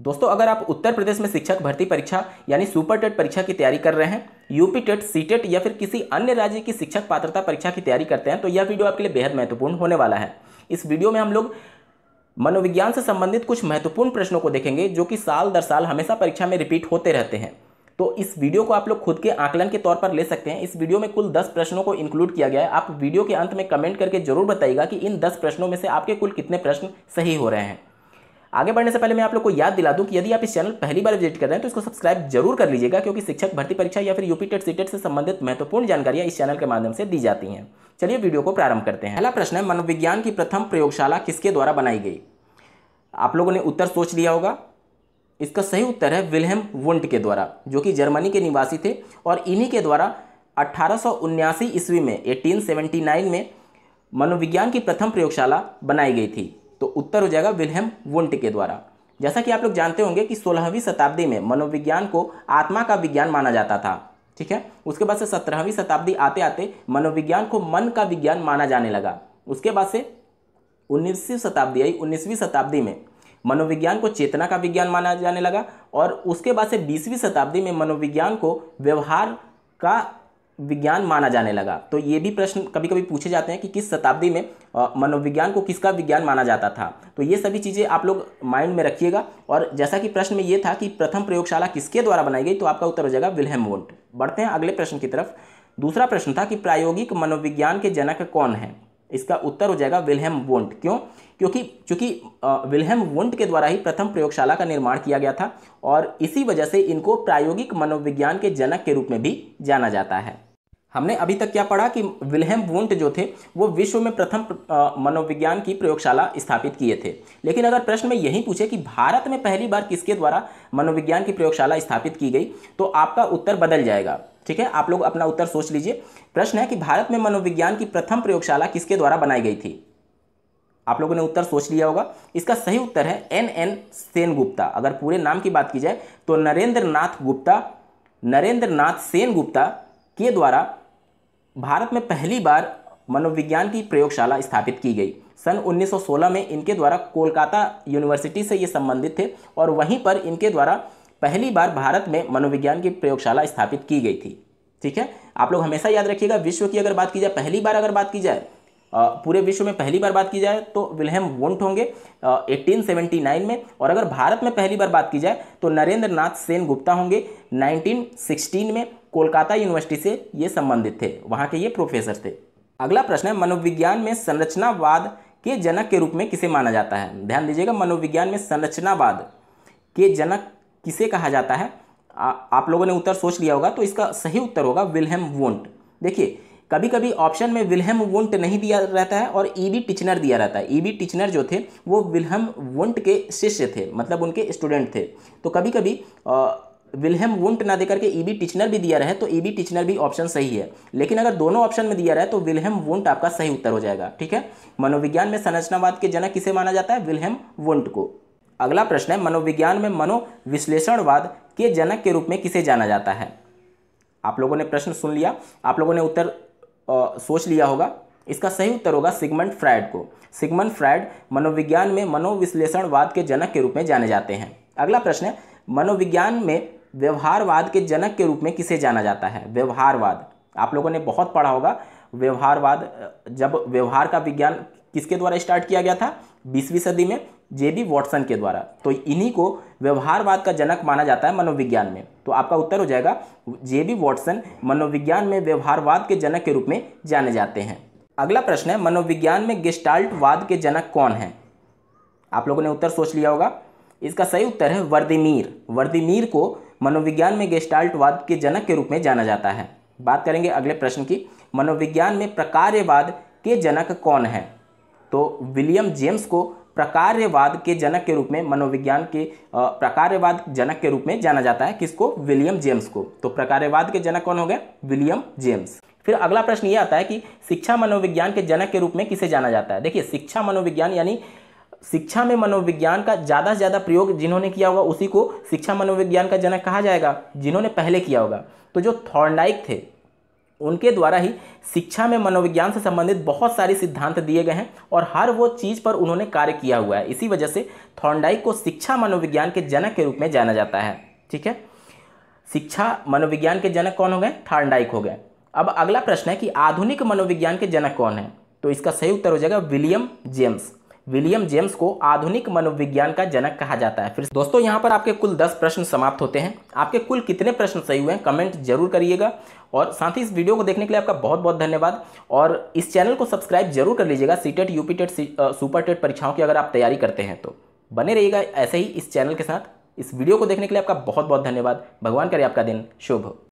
दोस्तों अगर आप उत्तर प्रदेश में शिक्षक भर्ती परीक्षा यानी सुपर टेट परीक्षा की तैयारी कर रहे हैं यूपी टेट सी टेट या फिर किसी अन्य राज्य की शिक्षक पात्रता परीक्षा की तैयारी करते हैं तो यह वीडियो आपके लिए बेहद महत्वपूर्ण होने वाला है इस वीडियो में हम लोग मनोविज्ञान से संबंधित कुछ महत्वपूर्ण प्रश्नों को देखेंगे जो कि साल दर साल हमेशा परीक्षा में रिपीट होते रहते हैं तो इस वीडियो को आप लोग खुद के आकलन के तौर पर ले सकते हैं इस वीडियो में कुल दस प्रश्नों को इंक्लूड किया गया है आप वीडियो के अंत में कमेंट करके जरूर बताइएगा कि इन दस प्रश्नों में से आपके कुल कितने प्रश्न सही हो रहे हैं आगे बढ़ने से पहले मैं आप लोग को याद दिला दूं कि यदि आप इस चैनल पहली बार विजिट कर रहे हैं तो इसको सब्सक्राइब जरूर कर लीजिएगा क्योंकि शिक्षक भर्ती परीक्षा या फिर यूपी टेट सीटेट से संबंधित महत्वपूर्ण जानकारियां इस चैनल के माध्यम से दी जाती हैं चलिए वीडियो को प्रारंभ करते हैं पहला प्रश्न है मनोविज्ञान की प्रथम प्रयोगशाला किसके द्वारा बनाई गई आप लोगों ने उत्तर सोच लिया होगा इसका सही उत्तर है विलहम वुंट के द्वारा जो कि जर्मनी के निवासी थे और इन्हीं के द्वारा अट्ठारह ईस्वी में 1879 में मनोविज्ञान की प्रथम प्रयोगशाला बनाई गई थी तो उत्तर हो जाएगा विलहेम वुंट के द्वारा जैसा कि आप लोग जानते होंगे कि सोलहवीं शताब्दी में मनोविज्ञान को आत्मा का विज्ञान माना जाता था ठीक है उसके बाद से सत्रहवीं शताब्दी आते आते मनोविज्ञान को मन का विज्ञान माना जाने लगा उसके बाद से उन्नीसवीं शताब्दी आई उन्नीसवीं शताब्दी में मनोविज्ञान को चेतना का विज्ञान माना जाने लगा और उसके बाद से बीसवीं शताब्दी में मनोविज्ञान को व्यवहार का विज्ञान माना जाने लगा तो ये भी प्रश्न कभी कभी पूछे जाते हैं कि किस शताब्दी में मनोविज्ञान को किसका विज्ञान माना जाता था तो ये सभी चीज़ें आप लोग माइंड में रखिएगा और जैसा कि प्रश्न में ये था कि प्रथम प्रयोगशाला किसके द्वारा बनाई गई तो आपका उत्तर हो जाएगा विलहम वोल्ट बढ़ते हैं अगले प्रश्न की तरफ दूसरा प्रश्न था कि प्रायोगिक मनोविज्ञान के जनक कौन है इसका उत्तर हो जाएगा विल्हेम वोंट क्यों क्योंकि चूंकि विल्हेम वोंट के द्वारा ही प्रथम प्रयोगशाला का निर्माण किया गया था और इसी वजह से इनको प्रायोगिक मनोविज्ञान के जनक के रूप में भी जाना जाता है हमने अभी तक क्या पढ़ा कि विलहम वुंट जो थे वो विश्व में प्रथम मनोविज्ञान की प्रयोगशाला स्थापित किए थे लेकिन अगर प्रश्न में यही पूछे कि भारत में पहली बार किसके द्वारा मनोविज्ञान की प्रयोगशाला स्थापित की गई तो आपका उत्तर बदल जाएगा ठीक है आप लोग अपना उत्तर सोच लीजिए प्रश्न है कि भारत में मनोविज्ञान की प्रथम प्रयोगशाला किसके द्वारा बनाई गई थी आप लोगों ने उत्तर सोच लिया होगा इसका सही उत्तर है एन एन सेन गुप्ता अगर पूरे नाम की बात की जाए तो नरेंद्र नाथ गुप्ता नरेंद्र नाथ सेन गुप्ता के द्वारा भारत में पहली बार मनोविज्ञान की प्रयोगशाला स्थापित की गई सन 1916 में इनके द्वारा कोलकाता यूनिवर्सिटी से ये संबंधित थे और वहीं पर इनके द्वारा पहली बार भारत में मनोविज्ञान की प्रयोगशाला स्थापित की गई थी ठीक है आप लोग हमेशा याद रखिएगा विश्व की अगर बात की जाए पहली बार अगर बात की जाए पूरे विश्व में पहली बार बात की जाए तो विलहम वोंट होंगे 1879 में और अगर भारत में पहली बार बात की जाए तो नरेंद्र नाथ सेन गुप्ता होंगे 1916 में कोलकाता यूनिवर्सिटी से ये संबंधित थे वहाँ के ये प्रोफेसर थे अगला प्रश्न है मनोविज्ञान में संरचनावाद के जनक के रूप में किसे माना जाता है ध्यान दीजिएगा मनोविज्ञान में संरचनावाद के जनक किसे कहा जाता है आ, आप लोगों ने उत्तर सोच लिया होगा तो इसका सही उत्तर होगा विलहम वोंट देखिए कभी कभी ऑप्शन में विलहम वुंट नहीं दिया रहता है और ई बी टिचनर दिया रहता है ई बी टिचनर जो थे वो विलहम वुंट के शिष्य थे मतलब उनके स्टूडेंट थे तो कभी कभी विलहम वुंट ना देकर के ई बी टिचनर भी दिया रहे तो ई बी टिचनर भी ऑप्शन सही है लेकिन अगर दोनों ऑप्शन में दिया रहे तो विलहम वुंट आपका सही उत्तर हो जाएगा ठीक है मनोविज्ञान में संरचनावाद के जनक किसे माना जाता है विलहम वुंट को अगला प्रश्न है मनोविज्ञान में मनोविश्लेषणवाद के जनक के रूप में किसे जाना जाता है आप लोगों ने प्रश्न सुन लिया आप लोगों ने उत्तर सोच लिया होगा इसका सही उत्तर होगा सिगमंड फ्रायड को सिगमंड फ्रायड मनोविज्ञान में मनोविश्लेषणवाद के जनक के रूप में जाने जाते हैं अगला प्रश्न है मनोविज्ञान में व्यवहारवाद के जनक के रूप में किसे जाना जाता है व्यवहारवाद आप लोगों ने बहुत पढ़ा होगा व्यवहारवाद जब व्यवहार का विज्ञान किसके द्वारा स्टार्ट किया गया था बीसवीं सदी में जेबी वॉटसन के द्वारा तो इन्हीं को व्यवहारवाद का जनक माना जाता है मनोविज्ञान में तो आपका उत्तर हो जाएगा जेबी वॉटसन मनोविज्ञान में व्यवहारवाद के जनक के रूप में जाने जाते हैं अगला प्रश्न है मनोविज्ञान में गेस्टाल्टवाद के जनक कौन है आप लोगों ने उत्तर सोच लिया होगा इसका सही उत्तर है वर्दिमीर वर्दिमीर को मनोविज्ञान में गेस्टाल्टवाद के जनक के रूप में जाना जाता है बात करेंगे अगले प्रश्न की मनोविज्ञान में प्रकार्यवाद के जनक कौन है तो विलियम जेम्स को प्रकार्यवाद के जनक के रूप में मनोविज्ञान के प्रकार्यवाद जनक के रूप में जाना जाता है किसको विलियम जेम्स को तो प्रकार्यवाद के जनक कौन हो गए विलियम जेम्स फिर अगला प्रश्न ये आता है कि शिक्षा मनोविज्ञान के जनक के रूप में किसे जाना जाता है देखिए शिक्षा मनोविज्ञान यानी शिक्षा में मनोविज्ञान का ज़्यादा से ज़्यादा प्रयोग जिन्होंने किया होगा उसी को शिक्षा मनोविज्ञान का जनक कहा जाएगा जिन्होंने पहले किया होगा तो जो थॉर्नडाइक थे उनके द्वारा ही शिक्षा में मनोविज्ञान से संबंधित बहुत सारे सिद्धांत दिए गए हैं और हर वो चीज़ पर उन्होंने कार्य किया हुआ है इसी वजह से थॉन्डाई को शिक्षा मनोविज्ञान के जनक के रूप में जाना जाता है ठीक है शिक्षा मनोविज्ञान के जनक कौन हो गए थॉन्डाइक हो गए अब अगला प्रश्न है कि आधुनिक मनोविज्ञान के जनक कौन है तो इसका सही उत्तर हो जाएगा विलियम जेम्स विलियम जेम्स को आधुनिक मनोविज्ञान का जनक कहा जाता है फिर दोस्तों यहाँ पर आपके कुल दस प्रश्न समाप्त होते हैं आपके कुल कितने प्रश्न सही हुए हैं कमेंट जरूर करिएगा और साथ ही इस वीडियो को देखने के लिए आपका बहुत बहुत धन्यवाद और इस चैनल को सब्सक्राइब जरूर कर लीजिएगा C TET UP TET super TET परीक्षाओं की अगर आप तैयारी करते हैं तो बने रहिएगा ऐसे ही इस चैनल के साथ इस वीडियो को देखने के लिए आपका बहुत बहुत धन्यवाद भगवान करे आपका दिन शुभ